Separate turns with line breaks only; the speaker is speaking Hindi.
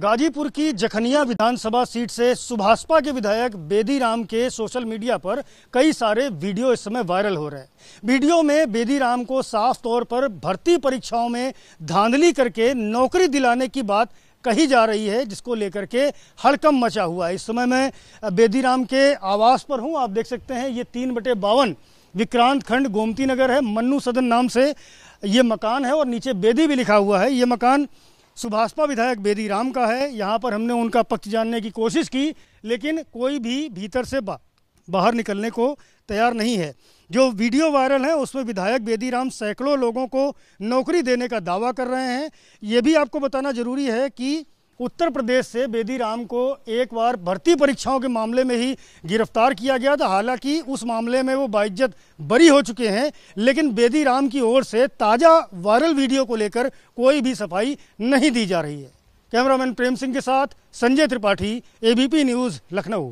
गाजीपुर की जखनिया विधानसभा सीट से सुभाषपा के विधायक बेदी राम के सोशल मीडिया पर कई सारे वीडियो इस समय वायरल हो रहे हैं वीडियो में बेदी राम को साफ तौर पर भर्ती परीक्षाओं में धांधली करके नौकरी दिलाने की बात कही जा रही है जिसको लेकर के हड़कम मचा हुआ है इस समय मैं बेदीराम के आवास पर हूँ आप देख सकते हैं ये तीन बटे बावन विक्रांत खंड गोमती नगर है मन्नू सदन नाम से ये मकान है और नीचे बेदी भी लिखा हुआ है ये मकान सुभाषपा विधायक बेदी राम का है यहाँ पर हमने उनका पक्ष जानने की कोशिश की लेकिन कोई भी भीतर से बा, बाहर निकलने को तैयार नहीं है जो वीडियो वायरल है उसमें विधायक बेदीराम सैकड़ों लोगों को नौकरी देने का दावा कर रहे हैं ये भी आपको बताना ज़रूरी है कि उत्तर प्रदेश से बेदी राम को एक बार भर्ती परीक्षाओं के मामले में ही गिरफ्तार किया गया था हालांकि उस मामले में वो बाइज्जत बरी हो चुके हैं लेकिन बेदी राम की ओर से ताज़ा वायरल वीडियो को लेकर कोई भी सफाई नहीं दी जा रही है कैमरामैन प्रेम सिंह के साथ संजय त्रिपाठी एबीपी न्यूज़ लखनऊ